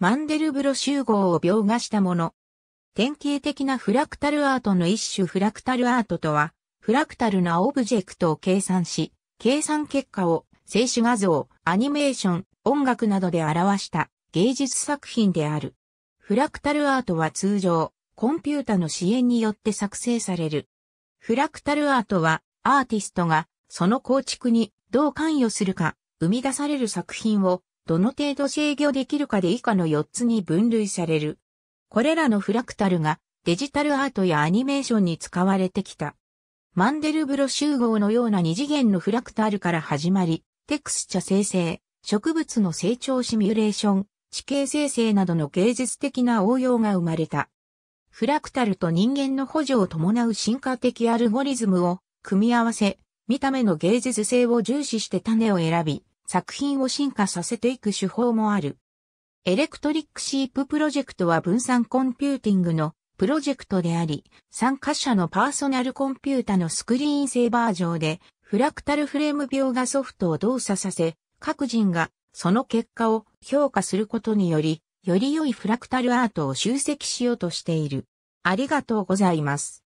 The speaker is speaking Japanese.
マンデルブロ集合を描画したもの。典型的なフラクタルアートの一種フラクタルアートとは、フラクタルなオブジェクトを計算し、計算結果を静止画像、アニメーション、音楽などで表した芸術作品である。フラクタルアートは通常、コンピュータの支援によって作成される。フラクタルアートは、アーティストがその構築にどう関与するか、生み出される作品をどの程度制御できるかで以下の4つに分類される。これらのフラクタルがデジタルアートやアニメーションに使われてきた。マンデルブロ集合のような二次元のフラクタルから始まり、テクスチャ生成、植物の成長シミュレーション、地形生成などの芸術的な応用が生まれた。フラクタルと人間の補助を伴う進化的アルゴリズムを組み合わせ、見た目の芸術性を重視して種を選び、作品を進化させていく手法もある。エレクトリックシーププロジェクトは分散コンピューティングのプロジェクトであり、参加者のパーソナルコンピュータのスクリーン性バージョンで、フラクタルフレーム描画ソフトを動作させ、各人がその結果を評価することにより、より良いフラクタルアートを集積しようとしている。ありがとうございます。